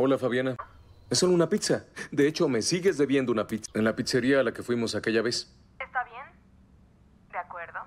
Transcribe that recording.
Hola, Fabiana. Es solo una pizza. De hecho, me sigues debiendo una pizza en la pizzería a la que fuimos aquella vez. ¿Está bien? De acuerdo.